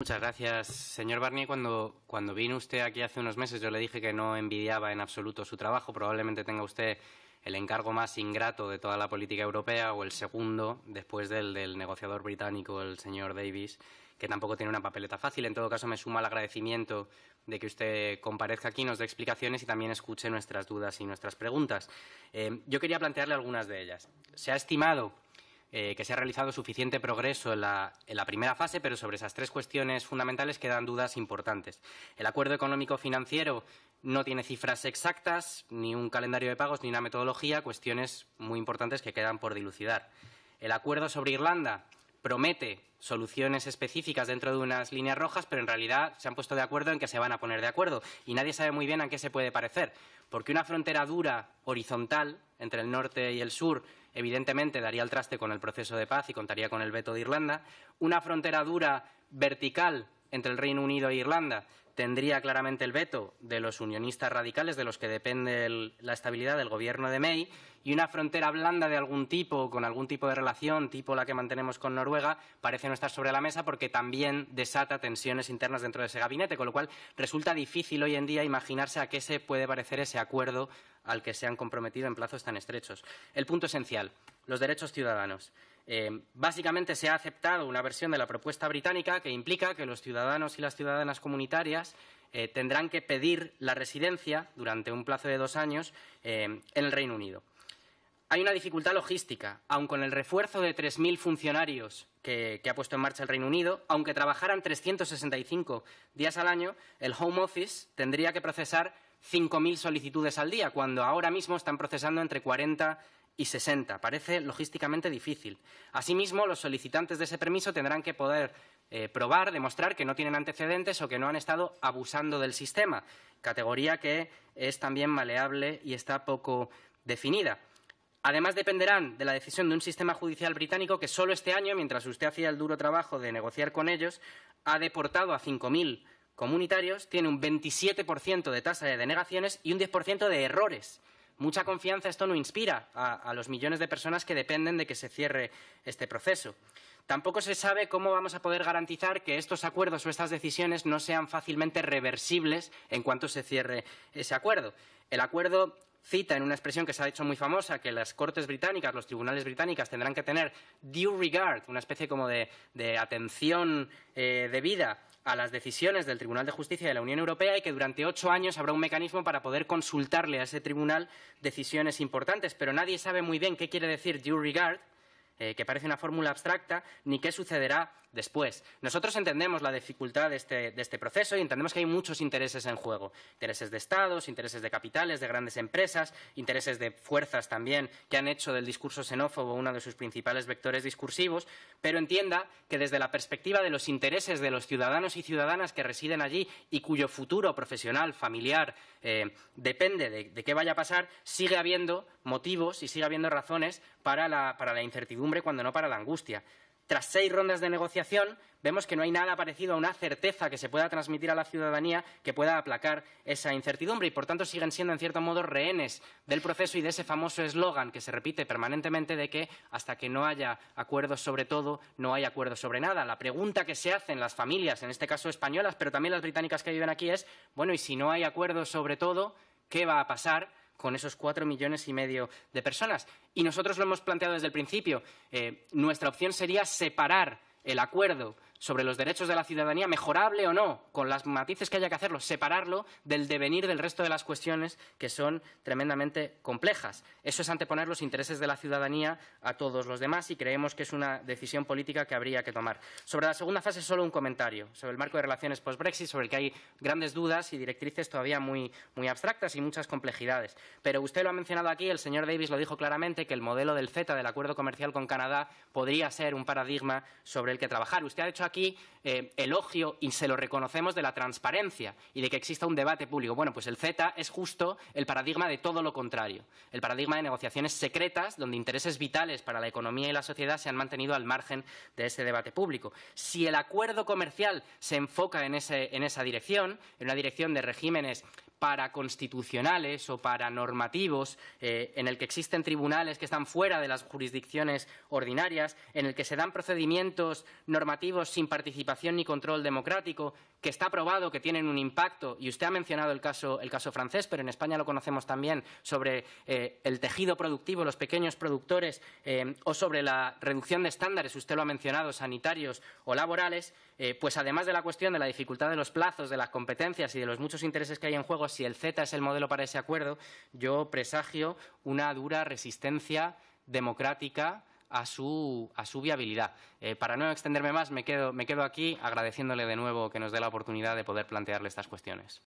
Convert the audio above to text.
Muchas gracias, señor Barnier. Cuando, cuando vino usted aquí hace unos meses, yo le dije que no envidiaba en absoluto su trabajo. Probablemente tenga usted el encargo más ingrato de toda la política europea o el segundo, después del del negociador británico, el señor Davis, que tampoco tiene una papeleta fácil. En todo caso, me suma al agradecimiento de que usted comparezca aquí, nos dé explicaciones y también escuche nuestras dudas y nuestras preguntas. Eh, yo quería plantearle algunas de ellas. Se ha estimado eh, que se ha realizado suficiente progreso en la, en la, primera fase, pero sobre esas tres cuestiones fundamentales quedan dudas importantes. El acuerdo económico financiero no tiene cifras exactas, ni un calendario de pagos, ni una metodología, cuestiones muy importantes que quedan por dilucidar. El acuerdo sobre Irlanda promete soluciones específicas dentro de unas líneas rojas, pero en realidad se han puesto de acuerdo en que se van a poner de acuerdo y nadie sabe muy bien a qué se puede parecer, porque una frontera dura, horizontal, entre el norte y el sur, evidentemente daría el traste con el proceso de paz y contaría con el veto de Irlanda. Una frontera dura vertical entre el Reino Unido e Irlanda tendría claramente el veto de los unionistas radicales, de los que depende la estabilidad del gobierno de May, y una frontera blanda de algún tipo, con algún tipo de relación, tipo la que mantenemos con Noruega, parece no estar sobre la mesa porque también desata tensiones internas dentro de ese gabinete, con lo cual resulta difícil hoy en día imaginarse a qué se puede parecer ese acuerdo al que se han comprometido en plazos tan estrechos. El punto esencial, los derechos ciudadanos. Eh, básicamente se ha aceptado una versión de la propuesta británica que implica que los ciudadanos y las ciudadanas comunitarias eh, tendrán que pedir la residencia durante un plazo de dos años eh, en el Reino Unido. Hay una dificultad logística, aun con el refuerzo de 3.000 funcionarios que, ha puesto en marcha el Reino Unido, aunque trabajaran 365 días al año, el Home Office tendría que procesar 5.000 solicitudes al día, cuando ahora mismo están procesando entre 40 y 60. Parece logísticamente difícil. Asimismo, los solicitantes de ese permiso tendrán que poder eh, probar, demostrar que no tienen antecedentes o que no han estado abusando del sistema, categoría que es también maleable y está poco definida. Además, dependerán de la decisión de un sistema judicial británico que solo este año, mientras usted hacía el duro trabajo de negociar con ellos, ha deportado a 5.000 comunitarios, tiene un 27% de tasa de denegaciones y un 10% de errores Mucha confianza esto no inspira a, los millones de personas que dependen de que se cierre este proceso. Tampoco se sabe cómo vamos a poder garantizar que estos acuerdos o estas decisiones no sean fácilmente reversibles en cuanto se cierre ese acuerdo. El acuerdo cita en una expresión que se ha hecho muy famosa, que las Cortes británicas, los tribunales británicos tendrán que tener due regard, una especie como de, atención eh, debida a las decisiones del Tribunal de Justicia de la Unión Europea y que durante ocho años habrá un mecanismo para poder consultarle a ese tribunal decisiones importantes. Pero nadie sabe muy bien qué quiere decir due regard eh, que parece una fórmula abstracta, ni qué sucederá después. Nosotros entendemos la dificultad este, de este, proceso y entendemos que hay muchos intereses en juego. Intereses de estados, intereses de capitales, de grandes empresas, intereses de fuerzas también que han hecho del discurso xenófobo uno de sus principales vectores discursivos, pero entienda que desde la perspectiva de los intereses de los ciudadanos y ciudadanas que residen allí y cuyo futuro profesional, familiar, eh, depende de, de, qué vaya a pasar, sigue habiendo motivos y sigue habiendo razones para la incertidumbre cuando no para la angustia. Tras seis rondas de negociación, vemos que no hay nada parecido a una certeza que se pueda transmitir a la ciudadanía que pueda aplacar esa incertidumbre y, por tanto, siguen siendo, en cierto modo, rehenes del proceso y de ese famoso eslogan que se repite permanentemente de que hasta que no haya acuerdos sobre todo, no hay acuerdos sobre nada. La pregunta que se hacen las familias, en este caso españolas, pero también las británicas que viven aquí, es, bueno, y si no hay acuerdos sobre todo, ¿qué va a pasar? con esos cuatro millones y medio de personas. Y nosotros lo hemos planteado desde el principio. Eh, nuestra opción sería separar el acuerdo sobre los derechos de la ciudadanía, mejorable o no, con las matices que haya que hacerlo, separarlo del devenir del resto de las cuestiones que son tremendamente complejas. Eso es anteponer los intereses de la ciudadanía a todos los demás y creemos que es una decisión política que habría que tomar. Sobre la segunda fase, solo un comentario sobre el marco de relaciones post-Brexit, sobre el que hay grandes dudas y directrices todavía muy, muy abstractas y muchas complejidades. Pero usted lo ha mencionado aquí, el señor Davis lo dijo claramente, que el modelo del Z, del acuerdo comercial con Canadá, podría ser un paradigma sobre el que trabajar. Usted ha hecho aquí eh, elogio y se lo reconocemos de la transparencia y de que exista un debate público. Bueno, pues el Z es justo el paradigma de todo lo contrario, el paradigma de negociaciones secretas donde intereses vitales para la economía y la sociedad se han mantenido al margen de ese debate público. Si el acuerdo comercial se enfoca en, ese, en esa dirección, en una dirección de regímenes para constitucionales o para normativos, eh, en el que existen tribunales que están fuera de las jurisdicciones ordinarias, en el que se dan procedimientos normativos sin participación ni control democrático, que está aprobado, que tienen un impacto, y usted ha mencionado el caso, francés, pero en España lo conocemos también, sobre eh, el tejido productivo, los pequeños productores, eh, o sobre la reducción de estándares, usted lo ha mencionado, sanitarios o laborales, eh, pues además de la cuestión de la dificultad de los plazos, de las competencias y de los muchos intereses que hay en juego, si el Z es el modelo para ese acuerdo, yo presagio una dura resistencia democrática a su, a su viabilidad. Eh, para no extenderme más, me quedo, me quedo aquí agradeciéndole de nuevo que nos dé la oportunidad de poder plantearle estas cuestiones.